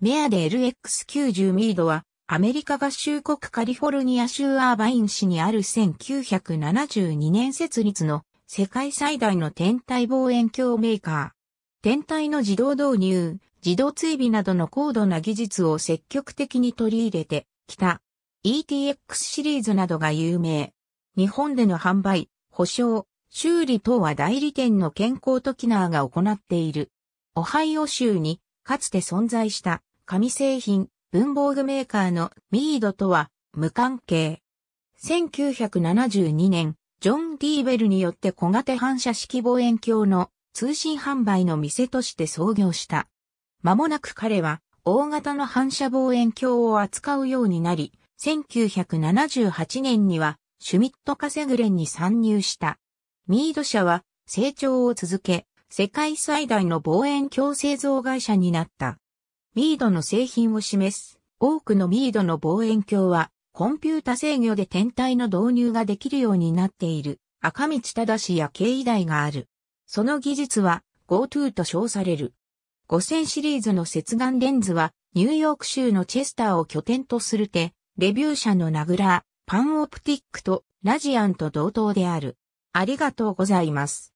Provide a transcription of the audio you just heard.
メアで LX90 ミードは、アメリカ合衆国カリフォルニア州アーバイン市にある1972年設立の世界最大の天体望遠鏡メーカー。天体の自動導入、自動追尾などの高度な技術を積極的に取り入れてきた。ETX シリーズなどが有名。日本での販売、保証、修理等は代理店の健康とキナーが行っている。オハイオ州にかつて存在した紙製品、文房具メーカーのミードとは無関係。1972年、ジョン・ディーベルによって小型反射式望遠鏡の通信販売の店として創業した。間もなく彼は大型の反射望遠鏡を扱うようになり、1978年にはシュミットカセグレンに参入した。ミード社は成長を続け、世界最大の望遠鏡製造会社になった。ミードの製品を示す。多くのミードの望遠鏡は、コンピュータ制御で天体の導入ができるようになっている、赤道正や経緯台がある。その技術は、GoTo と称される。5000シリーズの接眼レンズは、ニューヨーク州のチェスターを拠点とするて、レビュー社のナグラー、パンオプティックとラジアンと同等である。ありがとうございます。